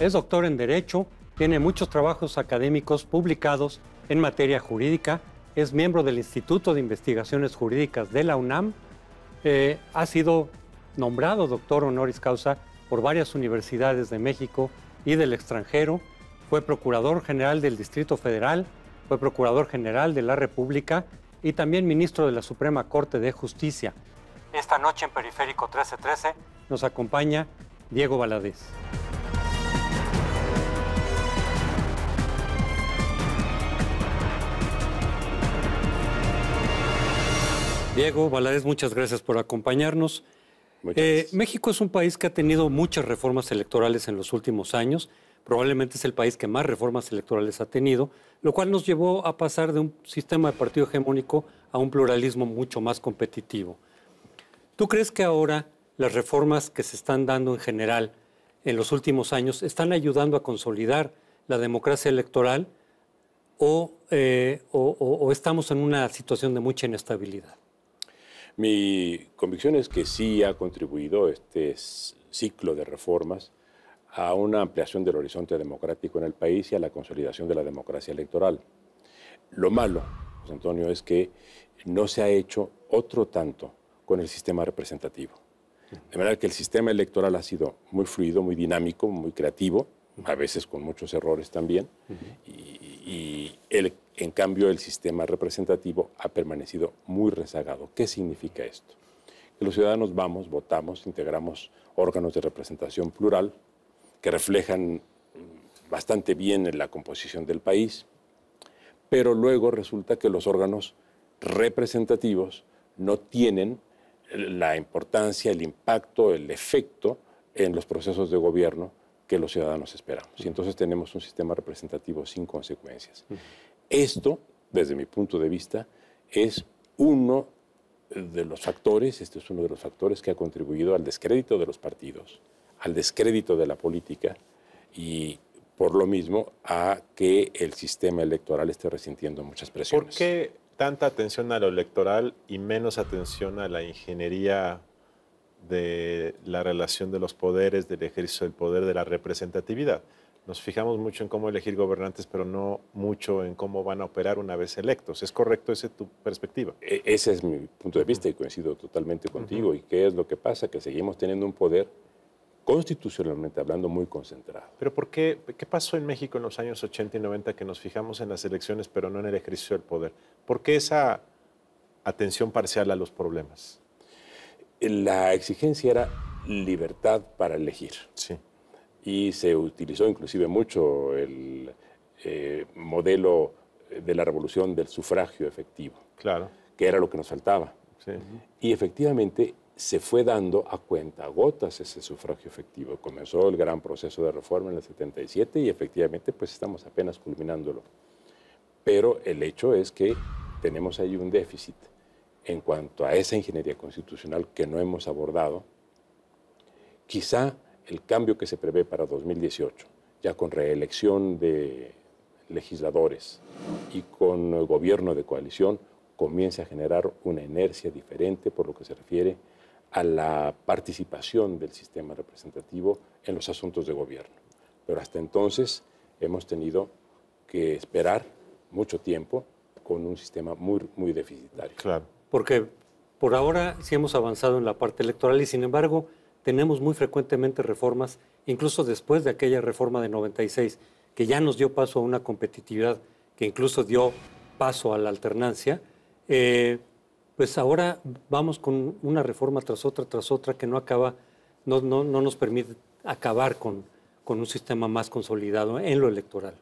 Es doctor en Derecho, tiene muchos trabajos académicos publicados en materia jurídica, es miembro del Instituto de Investigaciones Jurídicas de la UNAM, eh, ha sido nombrado doctor honoris causa por varias universidades de México y del extranjero, fue procurador general del Distrito Federal, fue procurador general de la República y también ministro de la Suprema Corte de Justicia. Esta noche en Periférico 1313 nos acompaña Diego Valadez. Diego Valadez, muchas gracias por acompañarnos. Eh, México es un país que ha tenido muchas reformas electorales en los últimos años. Probablemente es el país que más reformas electorales ha tenido, lo cual nos llevó a pasar de un sistema de partido hegemónico a un pluralismo mucho más competitivo. ¿Tú crees que ahora las reformas que se están dando en general en los últimos años están ayudando a consolidar la democracia electoral o eh, estamos en una situación de mucha inestabilidad? Mi convicción es que sí ha contribuido este ciclo de reformas a una ampliación del horizonte democrático en el país y a la consolidación de la democracia electoral. Lo malo, José Antonio, es que no se ha hecho otro tanto con el sistema representativo. De manera que el sistema electoral ha sido muy fluido, muy dinámico, muy creativo, a veces con muchos errores también, y, y el en cambio, el sistema representativo ha permanecido muy rezagado. ¿Qué significa esto? Que los ciudadanos vamos, votamos, integramos órganos de representación plural que reflejan bastante bien la composición del país, pero luego resulta que los órganos representativos no tienen la importancia, el impacto, el efecto en los procesos de gobierno que los ciudadanos esperamos. Y entonces tenemos un sistema representativo sin consecuencias. Esto, desde mi punto de vista, es uno de los factores, este es uno de los factores que ha contribuido al descrédito de los partidos, al descrédito de la política y por lo mismo a que el sistema electoral esté resintiendo muchas presiones. ¿Por qué tanta atención a lo electoral y menos atención a la ingeniería de la relación de los poderes, del ejercicio del poder, de la representatividad? nos fijamos mucho en cómo elegir gobernantes, pero no mucho en cómo van a operar una vez electos. ¿Es correcto esa tu perspectiva? E-, ese es mi punto de vista y coincido totalmente contigo. ¿Y qué es lo que pasa? Que seguimos teniendo un poder constitucionalmente hablando muy concentrado. Pero ¿por qué, qué pasó en México en los años 80 y 90 que nos fijamos en las elecciones, pero no en el ejercicio del poder? ¿Por qué esa atención parcial a los problemas? La exigencia era libertad para elegir. Sí y se utilizó inclusive mucho el eh, modelo de la revolución del sufragio efectivo, claro. que era lo que nos faltaba. Y efectivamente se fue dando a cuenta gotas ese sufragio efectivo. Comenzó el gran proceso de reforma en el 77 y efectivamente pues estamos apenas culminándolo. Pero el hecho es que tenemos ahí un déficit en cuanto a esa ingeniería constitucional que no hemos abordado. Quizá el cambio que se prevé para 2018, ya con reelección de legisladores y con gobierno de coalición, comienza a generar una inercia diferente por lo que se refiere a la participación del sistema representativo en los asuntos de gobierno. Pero hasta entonces hemos tenido que esperar mucho tiempo con un sistema muy, muy deficitario. Claro. Porque por ahora sí hemos avanzado en la parte electoral y sin embargo tenemos muy frecuentemente reformas, incluso después de aquella reforma de 96, que ya nos dio paso a una competitividad, que incluso dio paso a la alternancia, eh, pues ahora vamos con una reforma tras otra, tras otra, que no acaba, no, no, nos permite acabar con, con un sistema más consolidado en lo electoral.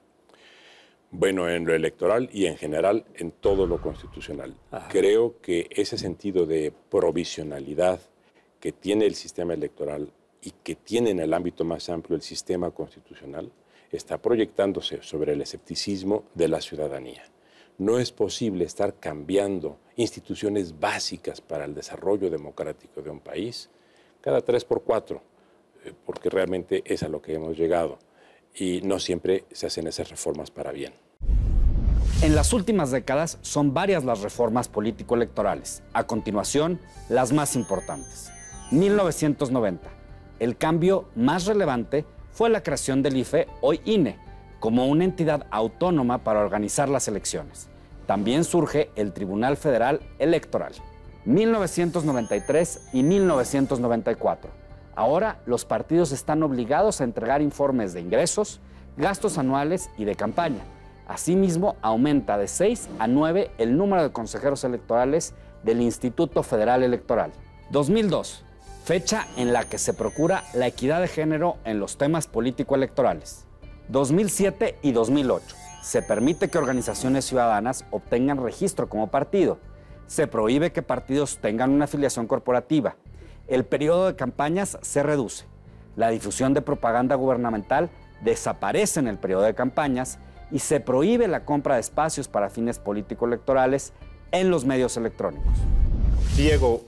Bueno, en lo electoral y en general en todo lo constitucional. Creo que ese sentido de provisionalidad, que tiene el sistema electoral y que tiene en el ámbito más amplio el sistema constitucional está proyectándose sobre el escepticismo de la ciudadanía. No es posible estar cambiando instituciones básicas para el desarrollo democrático de un país cada tres por cuatro, eh, porque realmente es a lo que hemos llegado y no siempre se hacen esas reformas para bien. En las últimas décadas son varias las reformas político-electorales. A continuación, las más importantes. 1990. El cambio más relevante fue la creación del IFE, hoy INE, como una entidad autónoma para organizar las elecciones. También surge el Tribunal Federal Electoral, 1993 y 1994. Ahora los partidos están obligados a entregar informes de ingresos, gastos anuales y de campaña. Asimismo, aumenta de 6 a 9 el número de consejeros electorales del Instituto Federal Electoral. 2002 fecha en la que se procura la equidad de género en los temas político-electorales. 2007 y 2008. Se permite que organizaciones ciudadanas obtengan registro como partido. Se prohíbe que partidos tengan una afiliación corporativa. El periodo de campañas se reduce. La difusión de propaganda gubernamental desaparece en el periodo de campañas y se prohíbe la compra de espacios para fines político-electorales en los medios electrónicos. Diego,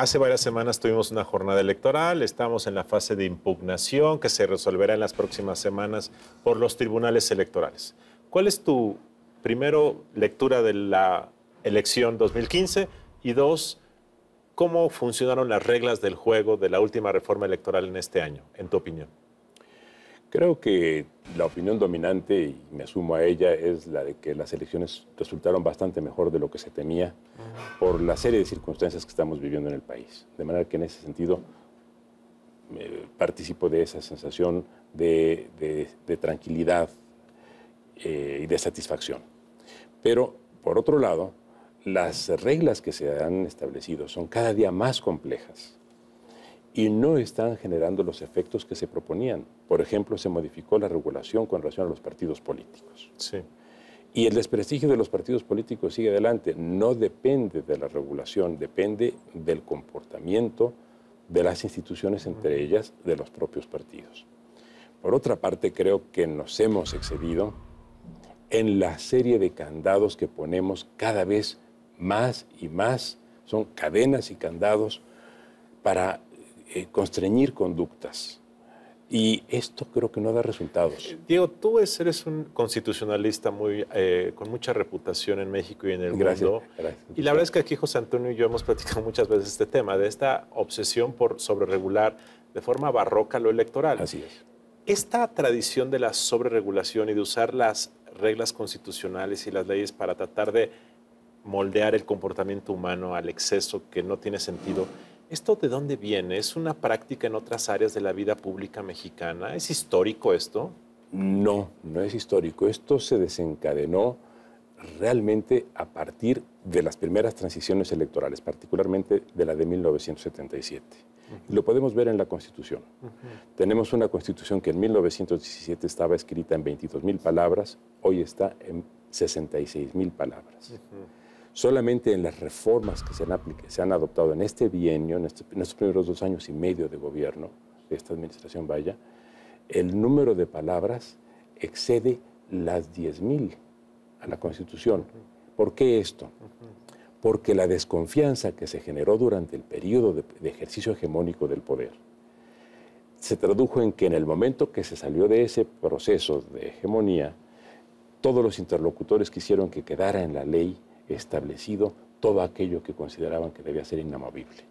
Hace varias semanas tuvimos una jornada electoral, estamos en la fase de impugnación que se resolverá en las próximas semanas por los tribunales electorales. ¿Cuál es tu primero lectura de la elección 2015 y dos, cómo funcionaron las reglas del juego de la última reforma electoral en este año, en tu opinión? Creo que la opinión dominante, y me asumo a ella, es la de que las elecciones resultaron bastante mejor de lo que se temía por la serie de circunstancias que estamos viviendo en el país. De manera que en ese sentido eh, participo de esa sensación de, tranquilidad eh, y de satisfacción. Pero, por otro lado, las reglas que se han establecido son cada día más complejas y no están generando los efectos que se proponían. Por ejemplo, se modificó la regulación con relación a los partidos políticos. Sí. Y el desprestigio de los partidos políticos sigue adelante. No depende de la regulación, depende del comportamiento de las instituciones, entre ellas de los propios partidos. Por otra parte, creo que nos hemos excedido en la serie de candados que ponemos cada vez más y más. Son cadenas y candados para eh, constreñir conductas. Y esto creo que no da resultados. Eh, Diego, tú eres un constitucionalista muy, eh, con mucha reputación en México y en el mundo. Gracias. Y la verdad es que aquí José Antonio y yo hemos platicado muchas veces este tema, de esta obsesión por sobreregular de forma barroca lo electoral. Así es. Esta tradición de la sobreregulación y de usar las reglas constitucionales y las leyes para tratar de moldear el comportamiento humano al exceso que no tiene sentido. ¿Esto de dónde viene? ¿Es una práctica en otras áreas de la vida pública mexicana? ¿Es histórico esto? No, no es histórico. Esto se desencadenó realmente a partir de las primeras transiciones electorales, particularmente de la de 1977. Lo podemos ver en la Constitución. Tenemos una Constitución que en 1917 estaba escrita en 22.000 palabras, hoy está en 66.000 palabras solamente en las reformas que se han, se han adoptado en este bienio, este, en, estos primeros dos años y medio de gobierno de esta administración Vaya, el número de palabras excede las 10.000 a la Constitución. ¿Por qué esto? Porque la desconfianza que se generó durante el periodo de ejercicio hegemónico del poder se tradujo en que en el momento que se salió de ese proceso de hegemonía, todos los interlocutores quisieron que quedara en la ley establecido todo aquello que consideraban que debía ser inamovible,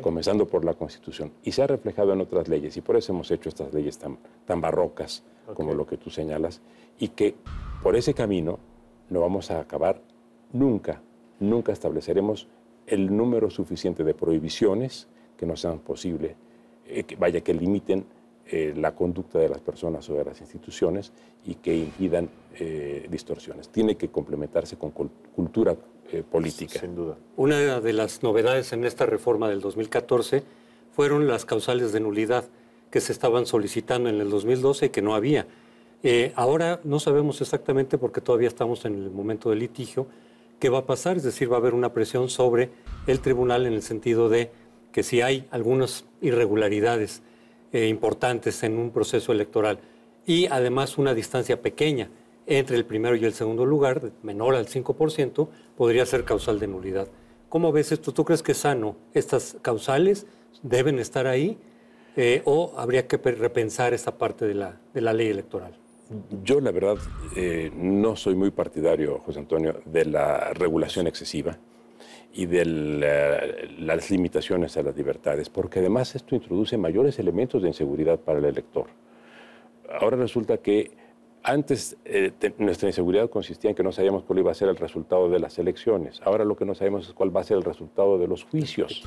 comenzando por la Constitución. Y se ha reflejado en otras leyes, y por eso hemos hecho estas leyes tan, barrocas como lo que tú señalas, y que por ese camino no vamos a acabar nunca, nunca estableceremos el número suficiente de prohibiciones que no sean posibles, eh, que vaya, que limiten eh, la conducta de las personas o de las instituciones y que impidan eh, distorsiones. Tiene que complementarse con cultura eh, política. Sin duda. Una de las novedades en esta reforma del 2014 fueron las causales de nulidad que se estaban solicitando en el 2012 y que no había. ahora no sabemos exactamente porque todavía estamos en el momento del litigio qué va a pasar, es decir, va a haber una presión sobre el tribunal en el sentido de que si hay algunas irregularidades eh, importantes en un proceso electoral y además una distancia pequeña entre el primero y el segundo lugar, menor al 5%, podría ser causal de nulidad. ¿Cómo ves esto? ¿Tú crees que sano? ¿Estas causales deben estar ahí? Eh, ¿O habría que repensar esta parte de la, ley electoral? Yo, la verdad, eh, no soy muy partidario, José Antonio, de la regulación excesiva y de las limitaciones a las libertades, porque además esto introduce mayores elementos de inseguridad para el elector. Ahora resulta que antes eh, nuestra inseguridad consistía en que no sabíamos cuál iba a ser el resultado de las elecciones. Ahora lo que no sabemos es cuál va a ser el resultado de los juicios,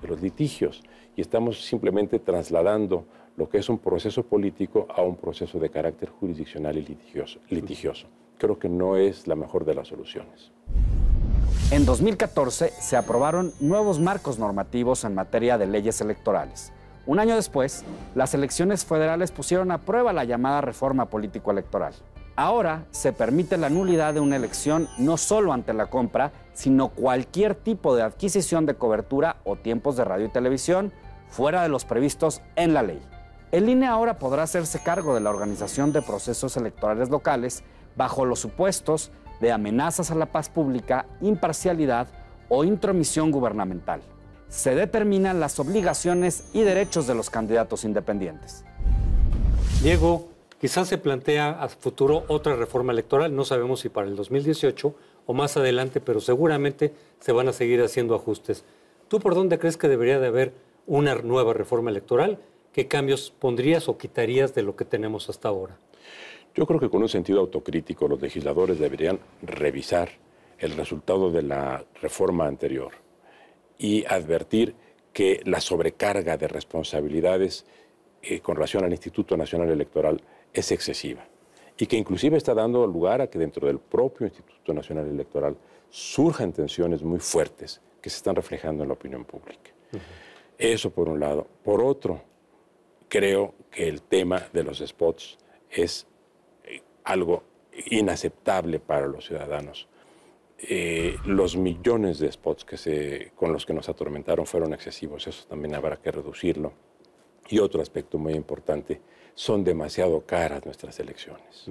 de los litigios. Y estamos simplemente trasladando lo que es un proceso político a un proceso de carácter jurisdiccional y litigioso. litigioso. Creo que no es la mejor de las soluciones. En 2014 se aprobaron nuevos marcos normativos en materia de leyes electorales. Un año después, las elecciones federales pusieron a prueba la llamada reforma político-electoral. Ahora se permite la nulidad de una elección no solo ante la compra, sino cualquier tipo de adquisición de cobertura o tiempos de radio y televisión fuera de los previstos en la ley. El INE ahora podrá hacerse cargo de la organización de procesos electorales locales bajo los supuestos de amenazas a la paz pública, imparcialidad o intromisión gubernamental. Se determinan las obligaciones y derechos de los candidatos independientes. Diego, quizás se plantea a futuro otra reforma electoral, no sabemos si para el 2018 o más adelante, pero seguramente se van a seguir haciendo ajustes. ¿Tú por dónde crees que debería de haber una nueva reforma electoral? ¿Qué cambios pondrías o quitarías de lo que tenemos hasta ahora? Yo creo que con un sentido autocrítico los legisladores deberían revisar el resultado de la reforma anterior y advertir que la sobrecarga de responsabilidades eh, con relación al Instituto Nacional Electoral es excesiva y que inclusive está dando lugar a que dentro del propio Instituto Nacional Electoral surjan tensiones muy fuertes que se están reflejando en la opinión pública. Eso por un lado. Por otro, creo que el tema de los spots es algo inaceptable para los ciudadanos. Eh, los millones de spots que se, con los que nos atormentaron fueron excesivos, eso también habrá que reducirlo. Y otro aspecto muy importante, son demasiado caras nuestras elecciones.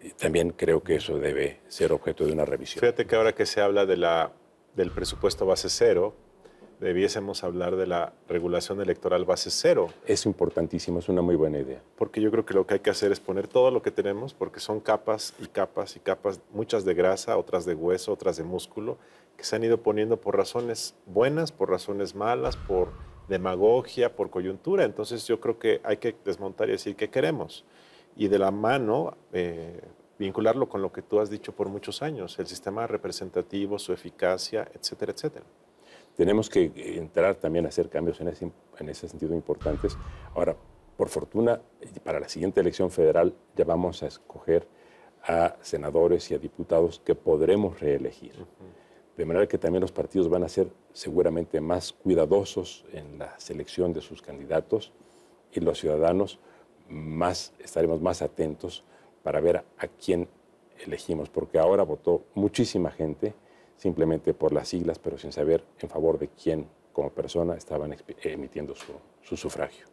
Eh, también creo que eso debe ser objeto de una revisión. Fíjate que ahora que se habla de la, del presupuesto base cero, debiésemos hablar de la regulación electoral base cero. Es importantísimo, es una muy buena idea. Porque yo creo que lo que hay que hacer es poner todo lo que tenemos, porque son capas y capas y capas, muchas de grasa, otras de hueso, otras de músculo, que se han ido poniendo por razones buenas, por razones malas, por demagogia, por coyuntura. Entonces yo creo que hay que desmontar y decir qué queremos. Y de la mano... Eh, vincularlo con lo que tú has dicho por muchos años, el sistema representativo, su eficacia, etcétera, etcétera tenemos que entrar también a hacer cambios en ese, sentido importantes. Ahora, por fortuna, para la siguiente elección federal ya vamos a escoger a senadores y a diputados que podremos reelegir. De manera que también los partidos van a ser seguramente más cuidadosos en la selección de sus candidatos y los ciudadanos más, estaremos más atentos para ver a quién elegimos, porque ahora votó muchísima gente simplemente por las siglas, pero sin saber en favor de quién como persona estaban emitiendo su, sufragio.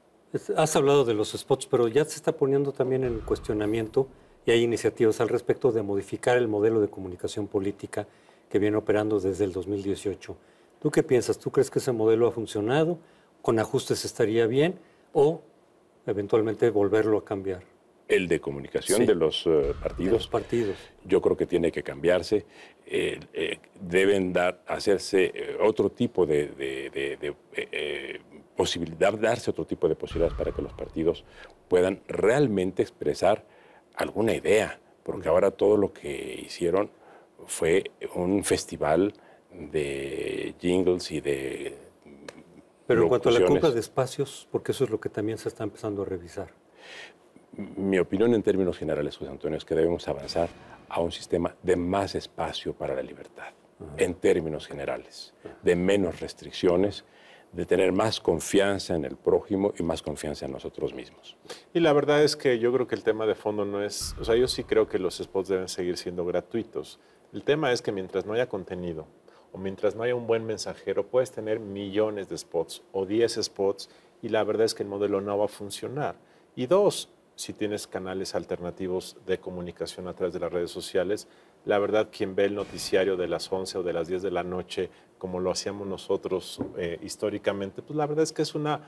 Has hablado de los spots, pero ya se está poniendo también en cuestionamiento y hay iniciativas al respecto de modificar el modelo de comunicación política que viene operando desde el 2018. ¿Tú qué piensas? ¿Tú crees que ese modelo ha funcionado? ¿Con ajustes estaría bien? ¿O eventualmente volverlo a cambiar? el de comunicación de, los, eh, partidos, partidos. Yo creo que tiene que cambiarse. Eh, eh, deben dar, hacerse otro tipo de, posibilidad, darse otro tipo de posibilidades para que los partidos puedan realmente expresar alguna idea, porque ahora todo lo que hicieron fue un festival de jingles y de... Pero en cuanto a la compra de espacios, porque eso es lo que también se está empezando a revisar mi opinión en términos generales, José Antonio, es que debemos avanzar a un sistema de más espacio para la libertad, en términos generales, de menos restricciones, de tener más confianza en el prójimo y más confianza en nosotros mismos. Y la verdad es que yo creo que el tema de fondo no es, o sea, yo sí creo que los spots deben seguir siendo gratuitos. El tema es que mientras no haya contenido o mientras no haya un buen mensajero, puedes tener millones de spots o 10 spots y la verdad es que el modelo no va a funcionar. Y dos, si tienes canales alternativos de comunicación a través de las redes sociales. La verdad, quien ve el noticiario de las 11 o de las 10 de la noche, como lo hacíamos nosotros eh, históricamente, pues la verdad es que es una,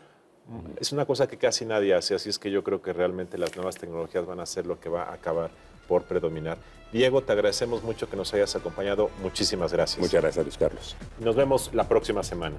es una cosa que casi nadie hace, así es que yo creo que realmente las nuevas tecnologías van a ser lo que va a acabar por predominar. Diego, te agradecemos mucho que nos hayas acompañado. Muchísimas gracias. Muchas gracias, Luis Carlos. Nos vemos la próxima semana.